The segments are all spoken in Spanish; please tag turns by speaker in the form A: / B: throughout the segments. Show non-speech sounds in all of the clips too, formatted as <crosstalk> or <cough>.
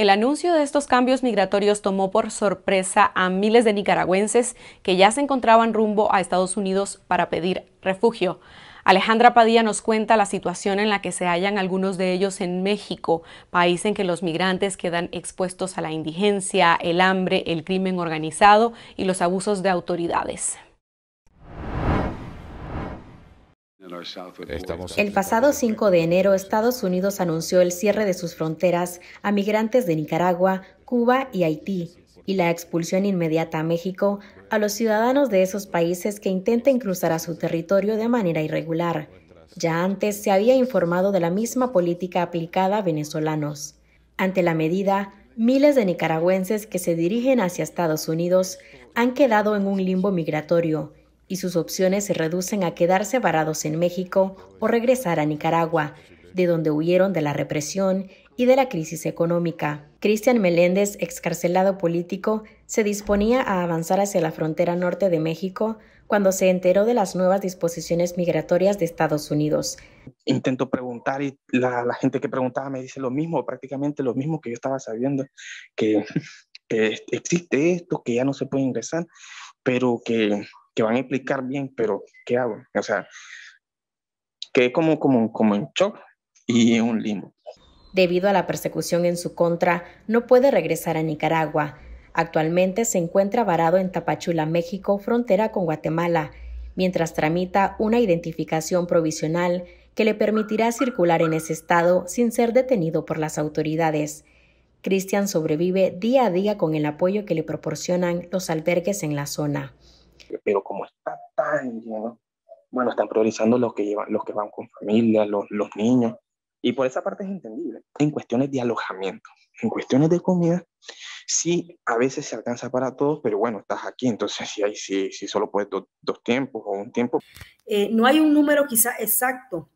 A: El anuncio de estos cambios migratorios tomó por sorpresa a miles de nicaragüenses que ya se encontraban rumbo a Estados Unidos para pedir refugio. Alejandra Padilla nos cuenta la situación en la que se hallan algunos de ellos en México, país en que los migrantes quedan expuestos a la indigencia, el hambre, el crimen
B: organizado y los abusos de autoridades. El pasado 5 de enero, Estados Unidos anunció el cierre de sus fronteras a migrantes de Nicaragua, Cuba y Haití y la expulsión inmediata a México a los ciudadanos de esos países que intenten cruzar a su territorio de manera irregular. Ya antes se había informado de la misma política aplicada a venezolanos. Ante la medida, miles de nicaragüenses que se dirigen hacia Estados Unidos han quedado en un limbo migratorio y sus opciones se reducen a quedarse varados en México o regresar a Nicaragua, de donde huyeron de la represión y de la crisis económica. Cristian Meléndez, excarcelado político, se disponía a avanzar hacia la frontera norte de México cuando se enteró de las nuevas disposiciones migratorias de Estados Unidos.
C: Intento preguntar y la, gente que preguntaba me dice lo mismo, prácticamente lo mismo que yo estaba sabiendo, que existe esto, que ya no se puede ingresar, pero que van a explicar bien, pero ¿qué hago? O sea, quedé como, como, como en shock y un limo.
B: Debido a la persecución en su contra, no puede regresar a Nicaragua. Actualmente se encuentra varado en Tapachula, México, frontera con Guatemala, mientras tramita una identificación provisional que le permitirá circular en ese estado sin ser detenido por las autoridades. Cristian sobrevive día a día con el apoyo que le proporcionan los albergues en la zona.
C: Pero como está tan lleno, bueno, están priorizando los que, llevan, los que van con familia, los, los niños. Y por esa parte es entendible. En cuestiones de alojamiento, en cuestiones de comida, sí, a veces se alcanza para todos, pero bueno, estás aquí, entonces sí, sí, sí solo puedes dos tiempos o un tiempo.
A: Eh, no hay un número quizá exacto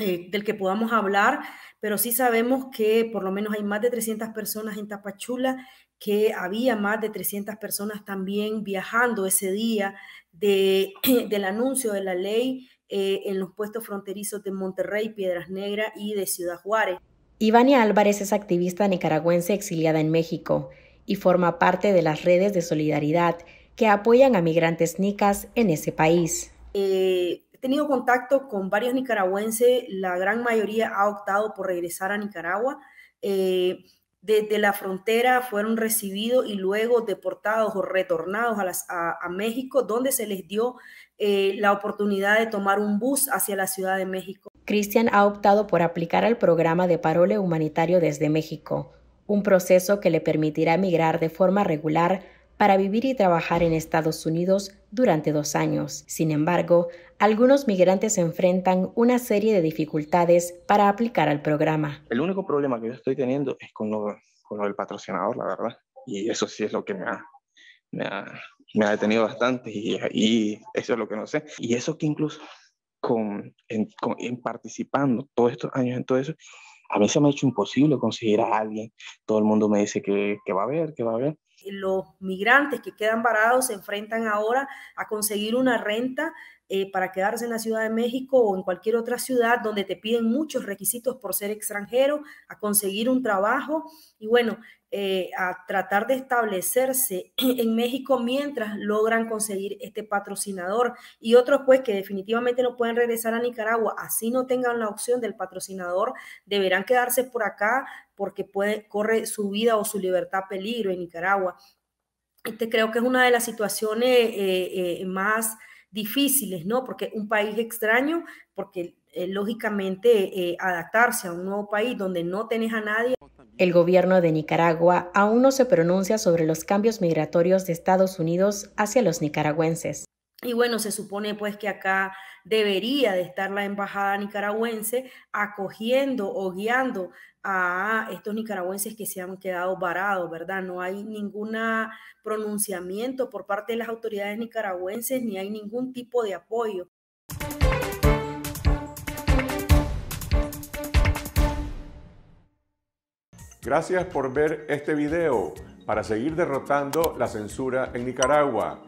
A: eh, del que podamos hablar, pero sí sabemos que por lo menos hay más de 300 personas en Tapachula, que había más de 300 personas también viajando ese día de, <clears throat> del anuncio de la ley eh, en los puestos fronterizos de Monterrey, Piedras Negras y de Ciudad Juárez.
B: Ivania Álvarez es activista nicaragüense exiliada en México y forma parte de las redes de solidaridad que apoyan a migrantes nicas en ese país.
A: Eh, He tenido contacto con varios nicaragüenses, la gran mayoría ha optado por regresar a Nicaragua. Eh, desde la frontera fueron recibidos y luego deportados o retornados a, México, donde se les dio eh, la oportunidad de tomar un bus hacia la Ciudad de México.
B: Cristian ha optado por aplicar al programa de parole humanitario desde México, un proceso que le permitirá emigrar de forma regular para vivir y trabajar en Estados Unidos durante dos años. Sin embargo, algunos migrantes se enfrentan una serie de dificultades para aplicar al programa.
C: El único problema que yo estoy teniendo es con lo, del patrocinador, la verdad. Y eso sí es lo que me ha, me ha, detenido bastante y, eso es lo que no sé. Y eso que incluso con, en, participando todos estos años en todo eso, a mí se me ha hecho imposible conseguir a alguien. Todo el mundo me dice que, que va a haber, que va a haber.
A: Los migrantes que quedan varados se enfrentan ahora a conseguir una renta eh, para quedarse en la Ciudad de México o en cualquier otra ciudad donde te piden muchos requisitos por ser extranjero, a conseguir un trabajo y bueno, eh, a tratar de establecerse <clears throat> en México mientras logran conseguir este patrocinador y otros pues que definitivamente no pueden regresar a Nicaragua, así no tengan la opción del patrocinador, deberán quedarse por acá porque puede, corre su vida o su libertad peligro en Nicaragua. Este creo que es una de las situaciones eh, más difíciles, ¿no? Porque un país
B: extraño,
A: porque eh, lógicamente eh, adaptarse a un nuevo país donde no tenés a
B: nadie. El gobierno de Nicaragua aún no se pronuncia sobre los cambios migratorios de Estados Unidos hacia los nicaragüenses.
A: Y bueno, se supone pues que acá debería de estar la embajada nicaragüense acogiendo o guiando a estos nicaragüenses que se han quedado varados, ¿verdad? No hay ningún pronunciamiento por parte de las autoridades nicaragüenses ni hay ningún tipo de apoyo.
D: Gracias por ver este video. Para seguir derrotando la censura en Nicaragua,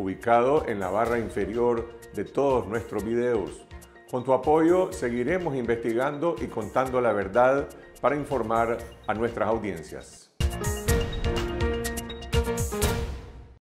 D: ubicado en la barra inferior de todos nuestros videos. Con tu apoyo seguiremos investigando y contando la verdad para informar a nuestras audiencias.